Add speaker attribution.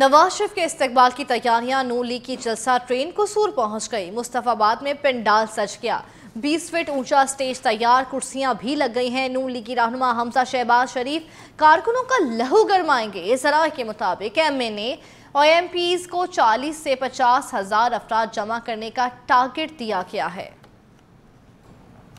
Speaker 1: नवाज शरीफ के इस्तकबाल की तैयारियां नू लीग की जलसा ट्रेन को सूर पहुंच गई मुस्तफ़ाबाद में पिंडाल सज गया 20 फीट ऊंचा स्टेज तैयार कुर्सियां भी लग गई हैं नू लीग की रहनुमा हमजा शहबाज शरीफ कारकुनों का लहू गरमाएंगे जरा के मुताबिक एम एन ए और एम को 40 से पचास हज़ार अफराद जमा करने का टारगेट दिया गया है